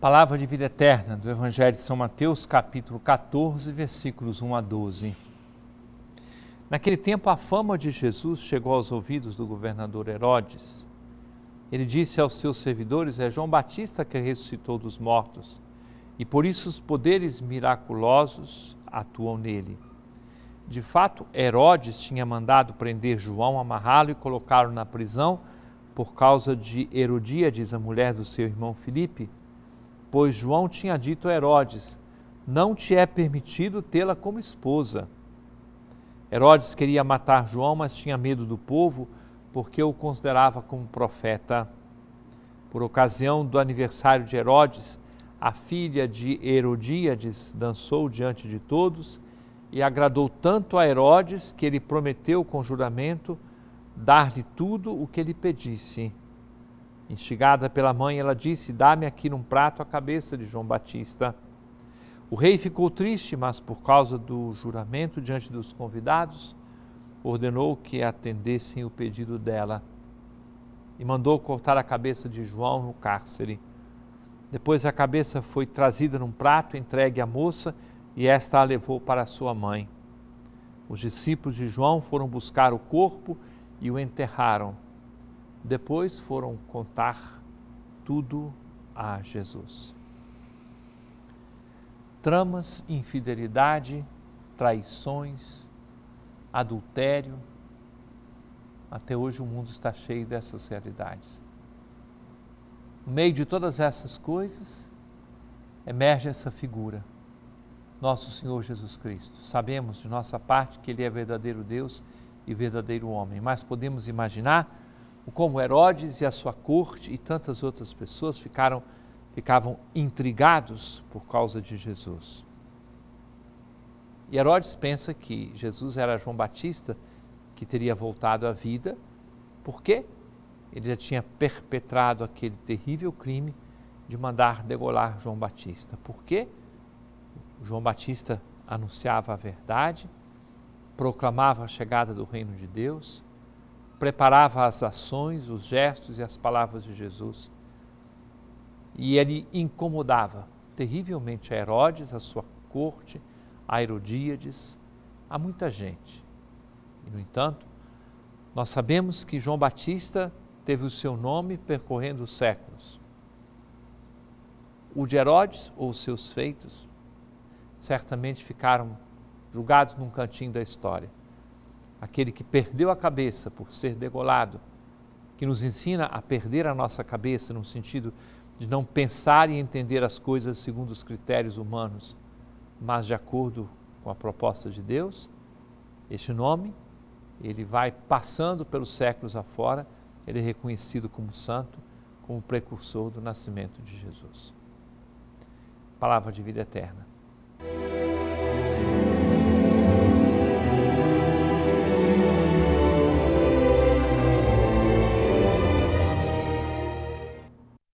Palavra de vida eterna do Evangelho de São Mateus, capítulo 14, versículos 1 a 12. Naquele tempo, a fama de Jesus chegou aos ouvidos do governador Herodes. Ele disse aos seus servidores: É João Batista que ressuscitou dos mortos, e por isso os poderes miraculosos atuam nele. De fato, Herodes tinha mandado prender João, amarrá-lo e colocá-lo na prisão por causa de Herodíades, a mulher do seu irmão Filipe pois João tinha dito a Herodes: Não te é permitido tê-la como esposa. Herodes queria matar João, mas tinha medo do povo, porque o considerava como profeta. Por ocasião do aniversário de Herodes, a filha de Herodíades dançou diante de todos e agradou tanto a Herodes que ele prometeu com juramento dar-lhe tudo o que ele pedisse. Instigada pela mãe, ela disse: Dá-me aqui num prato a cabeça de João Batista. O rei ficou triste, mas por causa do juramento diante dos convidados, ordenou que atendessem o pedido dela e mandou cortar a cabeça de João no cárcere. Depois a cabeça foi trazida num prato, entregue à moça, e esta a levou para sua mãe. Os discípulos de João foram buscar o corpo e o enterraram. Depois foram contar tudo a Jesus. Tramas, infidelidade, traições, adultério. Até hoje o mundo está cheio dessas realidades. No meio de todas essas coisas, emerge essa figura, nosso Senhor Jesus Cristo. Sabemos de nossa parte que Ele é verdadeiro Deus e verdadeiro homem, mas podemos imaginar como Herodes e a sua corte e tantas outras pessoas ficaram, ficavam intrigados por causa de Jesus. E Herodes pensa que Jesus era João Batista, que teria voltado à vida, porque ele já tinha perpetrado aquele terrível crime de mandar degolar João Batista. Por quê? João Batista anunciava a verdade, proclamava a chegada do reino de Deus preparava as ações, os gestos e as palavras de Jesus. E ele incomodava terrivelmente a Herodes, a sua corte, a Herodíades, a muita gente. E, no entanto, nós sabemos que João Batista teve o seu nome percorrendo os séculos. O de Herodes ou os seus feitos certamente ficaram julgados num cantinho da história aquele que perdeu a cabeça por ser degolado, que nos ensina a perder a nossa cabeça no sentido de não pensar e entender as coisas segundo os critérios humanos, mas de acordo com a proposta de Deus, este nome, ele vai passando pelos séculos afora, ele é reconhecido como santo, como precursor do nascimento de Jesus. Palavra de vida eterna.